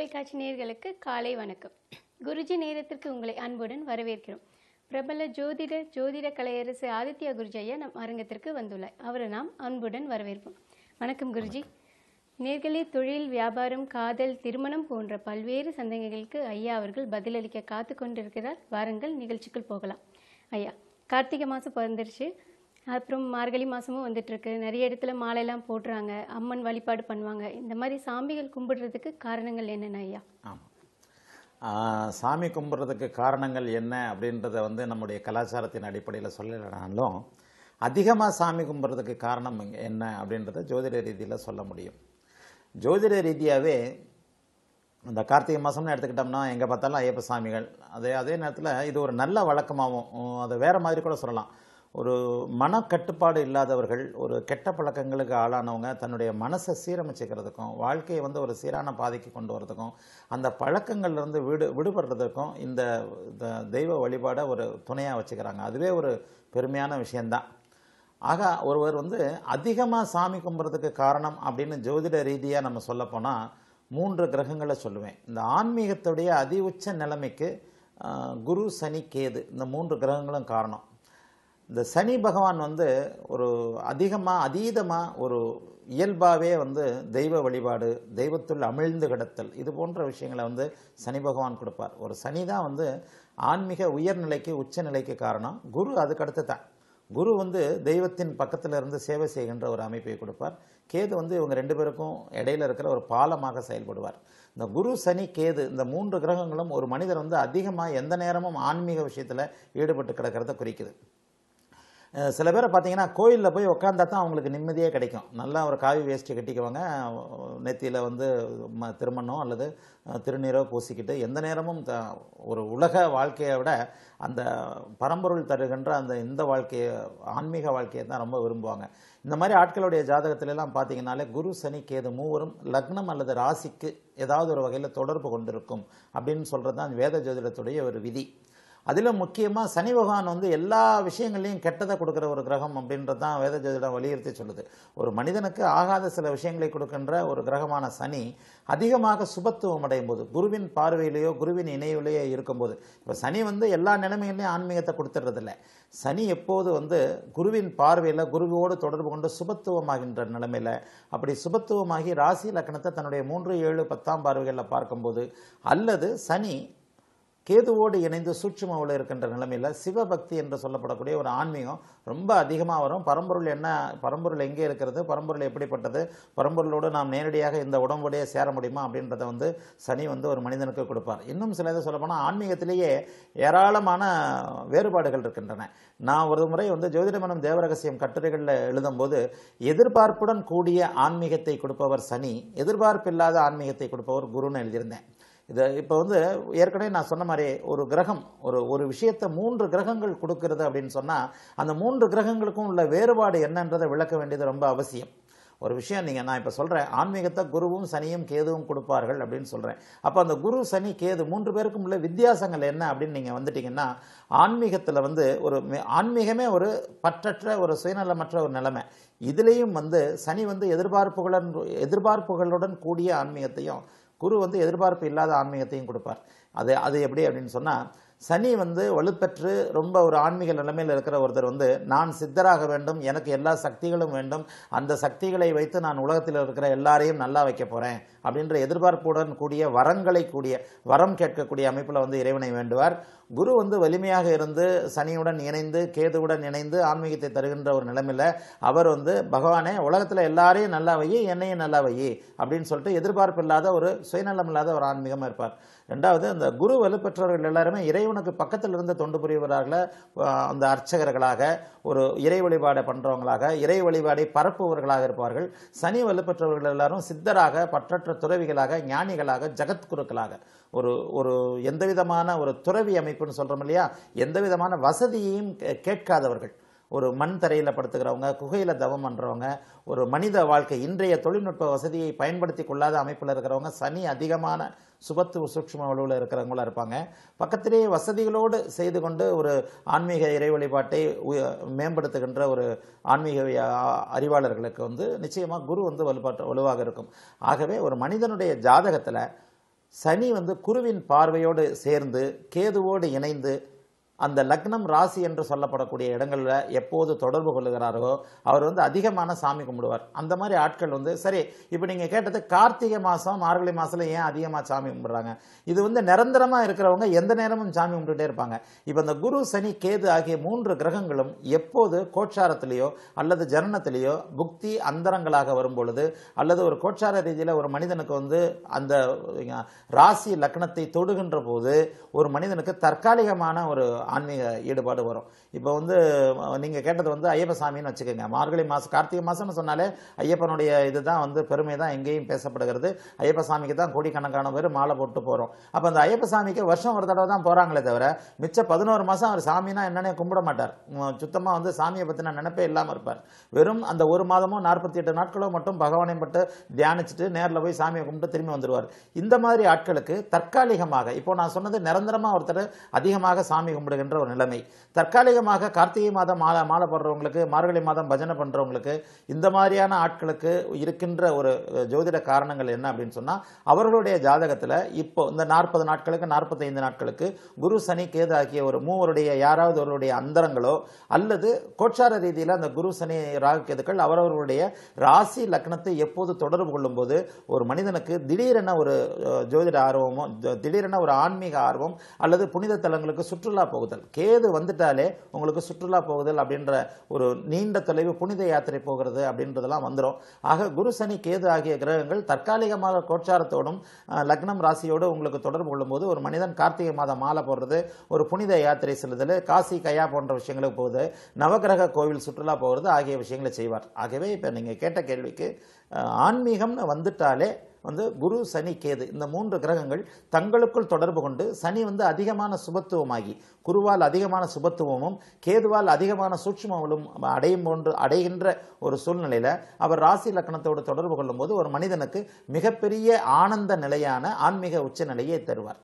தொலைக்காட்சி நேர்களுக்கு காலை வணக்கம் குருஜி நேரத்திற்கு உங்களை அன்புடன் வரவேற்கிறோம் பிரபல ஜோதிட ஜோதிட கலையரசு ஆதித்யா குருஜி ஐயா நம் அரங்கத்திற்கு வந்துள்ளார் அவரை நாம் அன்புடன் வரவேற்போம் வணக்கம் குருஜி நேர்களே தொழில் வியாபாரம் காதல் திருமணம் போன்ற பல்வேறு சந்தேகங்களுக்கு ஐயா அவர்கள் பதிலளிக்க காத்து கொண்டிருக்கிறார் வாரங்கள் நிகழ்ச்சிக்குள் போகலாம் ஐயா கார்த்திகை மாதம் பிறந்துருச்சு அப்புறம் மார்கழி மாதமும் வந்துட்டுருக்கு நிறைய இடத்துல மாலையெல்லாம் போடுறாங்க அம்மன் வழிபாடு பண்ணுவாங்க இந்த மாதிரி சாமிகள் கும்பிடுறதுக்கு காரணங்கள் என்னென்ன ஐயா ஆமாம் சாமி கும்பிட்றதுக்கு காரணங்கள் என்ன அப்படின்றத வந்து நம்முடைய கலாச்சாரத்தின் அடிப்படையில் சொல்லலைனாலும் அதிகமாக சாமி கும்பிட்றதுக்கு காரணம் என்ன அப்படின்றத ஜோதிட ரீதியில் சொல்ல முடியும் ஜோதிட ரீதியாகவே இந்த கார்த்திகை மாதம்னு எடுத்துக்கிட்டோம்னா எங்கே பார்த்தாலும் ஐயப்ப சாமிகள் அதே அதே நேரத்தில் இது ஒரு நல்ல வழக்கமாகவும் அதை வேறு மாதிரி கூட சொல்லலாம் ஒரு மனக்கட்டுப்பாடு இல்லாதவர்கள் ஒரு கெட்ட பழக்கங்களுக்கு ஆளானவங்க தன்னுடைய மனசை சீரமைச்சிக்கிறதுக்கும் வாழ்க்கையை வந்து ஒரு சீரான பாதைக்கு கொண்டு வரதுக்கும் அந்த பழக்கங்கள்லேருந்து விடு விடுபடுறதுக்கும் இந்த தெய்வ வழிபாடை ஒரு துணையாக வச்சுக்கிறாங்க அதுவே ஒரு பெருமையான விஷயந்தான் ஆக ஒருவர் வந்து அதிகமாக சாமி கும்புறதுக்கு காரணம் அப்படின்னு ஜோதிட ரீதியாக நம்ம சொல்லப்போனால் மூன்று கிரகங்களை சொல்லுவேன் இந்த ஆன்மீகத்துடைய அதி உச்ச நிலைமைக்கு குரு சனி கேது இந்த மூன்று கிரகங்களும் காரணம் இந்த சனி பகவான் வந்து ஒரு அதிகமாக அதீதமாக ஒரு இயல்பாகவே வந்து தெய்வ வழிபாடு தெய்வத்துள் அமிழ்ந்து கிடத்தல் இது போன்ற விஷயங்களை வந்து சனி பகவான் கொடுப்பார் ஒரு சனி தான் வந்து ஆன்மீக உயர்நிலைக்கு உச்சநிலைக்கு காரணம் குரு அதுக்கடுத்து தான் குரு வந்து தெய்வத்தின் பக்கத்தில் இருந்து சேவை செய்கின்ற ஒரு அமைப்பை கொடுப்பார் கேது வந்து இவங்க ரெண்டு பேருக்கும் இடையில இருக்கிற ஒரு பாலமாக செயல்படுவார் இந்த குரு சனி கேது இந்த மூன்று கிரகங்களும் ஒரு மனிதர் வந்து அதிகமாக எந்த நேரமும் ஆன்மீக விஷயத்தில் ஈடுபட்டு கிடக்கிறத குறிக்குது சில பேரை பார்த்தீங்கன்னா கோயிலில் போய் உட்காந்தா தான் அவங்களுக்கு நிம்மதியே கிடைக்கும் நல்லா ஒரு காவி வேஸ்ட்டு கட்டிக்குவாங்க நெத்தியில் வந்து ம திருமணம் அல்லது திருநீரோ பூசிக்கிட்டு எந்த நேரமும் த ஒரு உலக வாழ்க்கையை விட அந்த பரம்பொருள் தருகின்ற அந்த இந்த வாழ்க்கையை ஆன்மீக வாழ்க்கையை தான் ரொம்ப விரும்புவாங்க இந்த மாதிரி ஆட்களுடைய ஜாதகத்திலலாம் பார்த்திங்கனாலே குரு சனி கேது மூவரும் லக்னம் அல்லது ராசிக்கு ஏதாவது ஒரு வகையில் தொடர்பு கொண்டிருக்கும் அப்படின்னு சொல்கிறது தான் வேத ஜோதிடத்துடைய ஒரு விதி அதில் முக்கியமாக சனி பகவான் வந்து எல்லா விஷயங்களையும் கெட்டதை கொடுக்குற ஒரு கிரகம் அப்படின்றது தான் வேத ஜோதிடம் வலியுறுத்தி சொல்லுது ஒரு மனிதனுக்கு ஆகாத சில விஷயங்களை கொடுக்கின்ற ஒரு கிரகமான சனி அதிகமாக சுபத்துவம் அடையும் போது குருவின் பார்வையிலேயோ குருவின் இணையிலேயோ இருக்கும்போது இப்போ சனி வந்து எல்லா நிலைமையிலையும் ஆன்மீகத்தை கொடுத்துட்றதில்ல சனி எப்போது வந்து குருவின் பார்வையில் குருவோடு தொடர்பு கொண்டு சுபத்துவமாகின்ற நிலைமையில் அப்படி சுபத்துவமாகி ராசி லக்கணத்தை தன்னுடைய மூன்று ஏழு பத்தாம் பார்வைகளில் பார்க்கும்போது அல்லது சனி கேதுவோடு இணைந்து சூட்சுமாவில் இருக்கின்ற நிலைமையில் சிவபக்தி என்று சொல்லப்படக்கூடிய ஒரு ஆன்மீகம் ரொம்ப அதிகமாக வரும் பரம்பொருள் என்ன பரம்பொருள் எங்கே இருக்கிறது பரம்பொருள் எப்படிப்பட்டது பரம்பொருளோடு நாம் நேரடியாக இந்த உடம்போடையே சேர முடியுமா அப்படின்றத வந்து சனி வந்து ஒரு மனிதனுக்கு கொடுப்பார் இன்னும் சில இதை சொல்லப்போனால் ஆன்மீகத்திலேயே ஏராளமான வேறுபாடுகள் இருக்கின்றன நான் ஒரு முறை வந்து ஜோதிடமனம் தேவரகசியம் கட்டுரைகளில் எழுதும்போது எதிர்பார்ப்புடன் கூடிய ஆன்மீகத்தை கொடுப்பவர் சனி எதிர்பார்ப்பில்லாத ஆன்மீகத்தை கொடுப்பவர் குருன்னு எழுதியிருந்தேன் இதை இப்போ வந்து ஏற்கனவே நான் சொன்ன மாதிரி ஒரு கிரகம் ஒரு ஒரு விஷயத்தை மூன்று கிரகங்கள் கொடுக்கறது அப்படின்னு சொன்னால் அந்த மூன்று கிரகங்களுக்கும் உள்ள வேறுபாடு என்னன்றதை விளக்க வேண்டியது ரொம்ப அவசியம் ஒரு விஷயம் நீங்கள் நான் இப்போ சொல்கிறேன் ஆன்மீகத்தை குருவும் சனியும் கேதுவும் கொடுப்பார்கள் அப்படின்னு சொல்கிறேன் அப்போ அந்த குரு சனி கேது மூன்று பேருக்கும் உள்ள வித்தியாசங்கள் என்ன அப்படின்னு நீங்கள் வந்துட்டிங்கன்னா ஆன்மீகத்தில் வந்து ஒரு ஆன்மீகமே ஒரு பற்றற்ற ஒரு சுயநலமற்ற ஒரு நிலைமை இதுலேயும் வந்து சனி வந்து எதிர்பார்ப்புகளுடன் எதிர்பார்ப்புகளுடன் கூடிய ஆன்மீகத்தையும் குரு வந்து எதிர்பார்ப்பு இல்லாத ஆன்மீகத்தையும் கொடுப்பார் அது அது எப்படி அப்படின்னு சொன்னால் சனி வந்து வலுப்பெற்று ரொம்ப ஒரு ஆன்மீக நிலைமையில் இருக்கிற ஒருத்தர் வந்து நான் சித்தராக வேண்டும் எனக்கு எல்லா சக்திகளும் வேண்டும் அந்த சக்திகளை வைத்து நான் உலகத்தில் இருக்கிற எல்லாரையும் நல்லா வைக்க போகிறேன் அப்படின்ற எதிர்பார்ப்புடன் கூடிய வரங்களை கூடிய வரம் கேட்கக்கூடிய அமைப்பில் வந்து இறைவனை வேண்டுவார் குரு வந்து வலிமையாக இருந்து சனியுடன் இணைந்து கேதுவுடன் இணைந்து ஆன்மீகத்தை தருகின்ற ஒரு நிலைமையில் அவர் வந்து பகவானே உலகத்தில் எல்லாரையும் நல்லா வை என்னையும் நல்லா வை அப்படின்னு சொல்லிட்டு எதிர்பார்ப்பு இல்லாத ஒரு சுயநலம் இல்லாத ஒரு ஆன்மீகமாக இருப்பார் ரெண்டாவது அந்த குரு வலுப்பெற்றவர்கள் எல்லாருமே இறைவனுக்கு பக்கத்தில் இருந்து தொண்டு புரியவர்களாக அந்த அர்ச்சகர்களாக ஒரு இறை வழிபாடை பண்ணுறவங்களாக இறை வழிபாடை பரப்புவர்களாக இருப்பார்கள் சனி வலுப்பெற்றவர்கள் எல்லாரும் சித்தராக பற்றற்ற துறவிகளாக ஞானிகளாக ஜகத்குருக்களாக ஒரு ஒரு எந்த விதமான ஒரு துறவி அமைப்புன்னு சொல்கிறோம் இல்லையா எந்த விதமான வசதியையும் கேட்காதவர்கள் ஒரு மண் தரையில் படுத்துக்கிறவங்க குகையில் தவம் பண்ணுறவங்க ஒரு மனித வாழ்க்கை இன்றைய தொழில்நுட்ப வசதியை பயன்படுத்தி கொள்ளாத அமைப்பில் இருக்கிறவங்க சனி அதிகமான சுபத்து சூக்ஷ்ம வலுவில் இருக்கிறவங்களாக இருப்பாங்க பக்கத்திலேயே வசதிகளோடு செய்து கொண்டு ஒரு ஆன்மீக இறை வழிபாட்டை மேம்படுத்துகின்ற ஒரு ஆன்மீக அறிவாளர்களுக்கு வந்து நிச்சயமாக குரு வந்து வலுப்பாற்ற வலுவாக இருக்கும் ஆகவே ஒரு மனிதனுடைய ஜாதகத்தில் சனி வந்து குருவின் பார்வையோடு சேர்ந்து கேதுவோடு இணைந்து அந்த லக்னம் ராசி என்று சொல்லப்படக்கூடிய இடங்களில் எப்போது தொடர்பு கொள்ளுகிறாரோ அவர் வந்து அதிகமான சாமி கும்பிடுவார் அந்த மாதிரி ஆட்கள் வந்து சரி இப்போ நீங்கள் கேட்டது கார்த்திகை மாதம் மார்கழி மாதத்தில் ஏன் அதிகமாக சாமி கும்பிட்றாங்க இது வந்து நிரந்தரமாக இருக்கிறவங்க எந்த நேரமும் சாமி கும்பிட்டுட்டே இருப்பாங்க இப்போ இந்த குரு சனி கேது ஆகிய மூன்று கிரகங்களும் எப்போது கோட்சாரத்திலேயோ அல்லது ஜனனத்திலேயோ புக்தி அந்தரங்களாக வரும் பொழுது அல்லது ஒரு கோட்சார ரீதியில் ஒரு மனிதனுக்கு வந்து அந்த ராசி லக்னத்தை தொடுகின்ற போது ஒரு மனிதனுக்கு தற்காலிகமான ஒரு ஆன்மீக ஈடுபாடு வரும் இப்போ வந்து நீங்கள் கேட்டது வந்து ஐயப்ப சாமின்னு வச்சுக்கோங்க மார்கழி மாதம் கார்த்திகை மாதம்னு சொன்னாலே ஐயப்பனுடைய இதுதான் வந்து பெருமை தான் எங்கேயும் பேசப்படுகிறது ஐயப்ப சாமிக்கு தான் கோடிக்கணக்கான பேர் மாலை போட்டு போகிறோம் அப்போ அந்த ஐயப்ப சாமிக்கு வருஷம் ஒரு தடவை தான் போகிறாங்களே தவிர மிச்ச பதினோரு மாதம் அவர் சாமினா என்னன்னே கும்பிட மாட்டார் சுத்தமாக வந்து சாமியை பற்றின நினைப்பே இல்லாமல் இருப்பார் வெறும் அந்த ஒரு மாதமும் நாற்பத்தி எட்டு நாட்களோ மட்டும் பகவானையும் பட்டு தியானிச்சுட்டு நேரில் போய் சாமியை கும்பிட்டு திரும்பி வந்துடுவார் இந்த மாதிரி ஆட்களுக்கு தற்காலிகமாக இப்போ நான் சொன்னது நிரந்தரமாக ஒருத்தர் அதிகமாக சாமி கும்பிடுகிற வருகின்ற ஒரு நிலைமை தற்காலிகமாக கார்த்திகை மாதம் மாலை மாலை போடுறவங்களுக்கு மார்கழி மாதம் பஜனை பண்ணுறவங்களுக்கு இந்த மாதிரியான ஆட்களுக்கு இருக்கின்ற ஒரு ஜோதிட காரணங்கள் என்ன அப்படின்னு சொன்னால் அவர்களுடைய ஜாதகத்தில் இப்போ இந்த நாற்பது நாட்களுக்கு நாற்பத்தைந்து நாட்களுக்கு குரு சனி கேது ஆகிய ஒரு மூவருடைய யாராவது அவருடைய அந்தரங்களோ அல்லது கோட்சார ரீதியில் அந்த குரு சனி ராகு கேதுக்கள் அவரவர்களுடைய ராசி லக்னத்தை எப்போது தொடர்பு கொள்ளும் போது ஒரு மனிதனுக்கு திடீரென ஒரு ஜோதிட ஆர்வமோ திடீரென ஒரு ஆன்மீக ஆர்வம் அல்லது புனித தலங்களுக்கு சுற்றுலா போகுது போகுதல் கேது வந்துட்டாலே உங்களுக்கு சுற்றுலா போகுதல் அப்படின்ற ஒரு நீண்ட தொலைவு புனித யாத்திரை போகிறது அப்படின்றதெல்லாம் வந்துடும் ஆக குரு சனி கேது ஆகிய கிரகங்கள் தற்காலிகமாக கோச்சாரத்தோடும் லக்னம் ராசியோடு உங்களுக்கு தொடர்பு கொள்ளும்போது ஒரு மனிதன் கார்த்திகை மாதம் மாலை போடுறது ஒரு புனித யாத்திரை செல்லுதல் காசி கையா போன்ற விஷயங்களுக்கு போகுது நவகிரக கோவில் சுற்றுலா போகிறது ஆகிய விஷயங்களை செய்வார் ஆகவே இப்போ நீங்கள் கேட்ட கேள்விக்கு ஆன்மீகம்னு வந்துட்டாலே வந்து குரு சனி கேது இந்த மூன்று கிரகங்கள் தங்களுக்குள் தொடர்பு கொண்டு சனி வந்து அதிகமான சுபத்துவமாகி குருவால் அதிகமான சுபத்துவமும் கேதுவால் அதிகமான சூட்சுமங்களும் அடையும் போன்று அடைகின்ற ஒரு சூழ்நிலையில் அவர் ராசி லக்கணத்தோடு தொடர்பு கொள்ளும்போது ஒரு மனிதனுக்கு மிகப்பெரிய ஆனந்த நிலையான ஆன்மீக உச்சநிலையை தருவார்